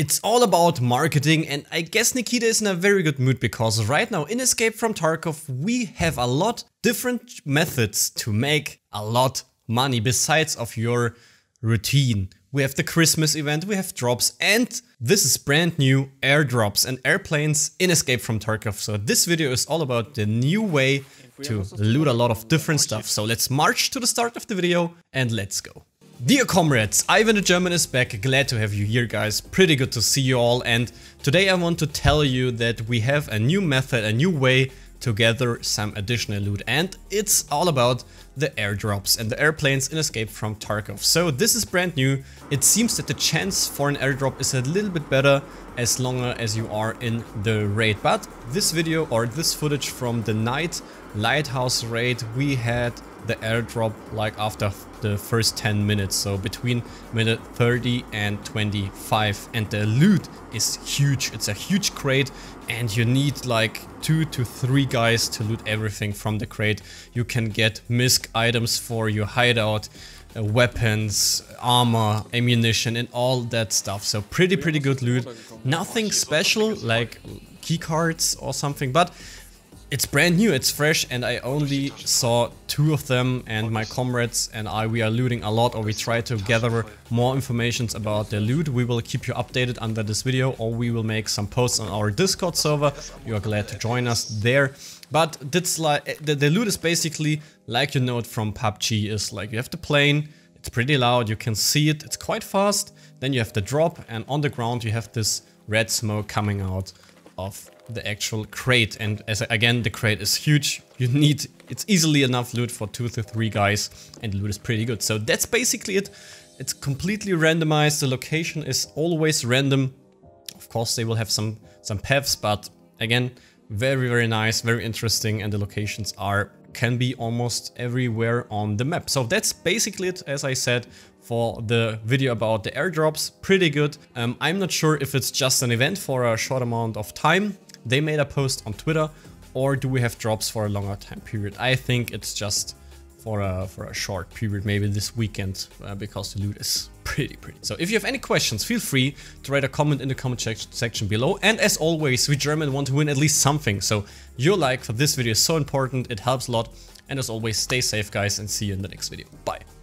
It's all about marketing and I guess Nikita is in a very good mood because right now in Escape from Tarkov we have a lot different methods to make a lot money besides of your routine. We have the Christmas event, we have drops and this is brand new airdrops and airplanes in Escape from Tarkov. So this video is all about the new way to loot a lot of different stuff. So let's march to the start of the video and let's go. Dear comrades, Ivan the German is back, glad to have you here guys, pretty good to see you all and today I want to tell you that we have a new method, a new way to gather some additional loot and it's all about the airdrops and the airplanes in Escape from Tarkov. So this is brand new, it seems that the chance for an airdrop is a little bit better as long as you are in the raid, but this video or this footage from the night lighthouse raid, we had the airdrop like after the first 10 minutes. So between minute 30 and 25. And the loot is huge. It's a huge crate and you need like two to three guys to loot everything from the crate. You can get misc items for your hideout. Uh, weapons, armor, ammunition and all that stuff. So pretty, pretty good loot. Nothing special like keycards or something, but it's brand new, it's fresh, and I only saw two of them, and my comrades and I, we are looting a lot, or we try to gather more informations about the loot. We will keep you updated under this video, or we will make some posts on our Discord server. You are glad to join us there. But like, the, the loot is basically, like you know it from PUBG, is like you have the plane, it's pretty loud, you can see it, it's quite fast, then you have the drop, and on the ground you have this red smoke coming out of the actual crate. And as again, the crate is huge. You need, it's easily enough loot for two to three guys and loot is pretty good. So that's basically it. It's completely randomized. The location is always random. Of course, they will have some, some paths, but again, very, very nice, very interesting. And the locations are can be almost everywhere on the map. So that's basically it, as I said, for the video about the airdrops. Pretty good. Um, I'm not sure if it's just an event for a short amount of time. They made a post on Twitter or do we have drops for a longer time period? I think it's just for a, for a short period, maybe this weekend, uh, because the loot is pretty pretty. So if you have any questions, feel free to write a comment in the comment section below. And as always, we German want to win at least something. So your like for this video is so important. It helps a lot. And as always, stay safe guys and see you in the next video. Bye.